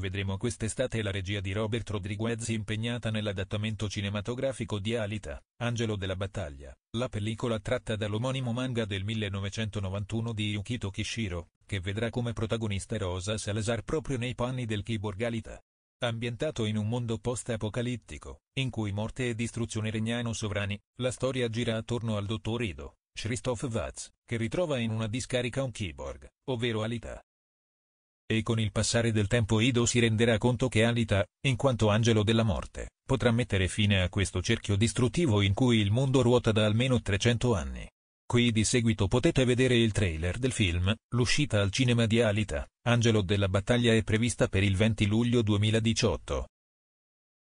Vedremo quest'estate la regia di Robert Rodriguez impegnata nell'adattamento cinematografico di Alita, Angelo della Battaglia, la pellicola tratta dall'omonimo manga del 1991 di Yukito Kishiro, che vedrà come protagonista Rosa Salazar proprio nei panni del keyboard Alita. Ambientato in un mondo post-apocalittico, in cui morte e distruzione regnano sovrani, la storia gira attorno al dottor Ido, Christoph Watz, che ritrova in una discarica un keyboard, ovvero Alita e con il passare del tempo Ido si renderà conto che Alita, in quanto angelo della morte, potrà mettere fine a questo cerchio distruttivo in cui il mondo ruota da almeno 300 anni. Qui di seguito potete vedere il trailer del film, l'uscita al cinema di Alita, Angelo della battaglia è prevista per il 20 luglio 2018.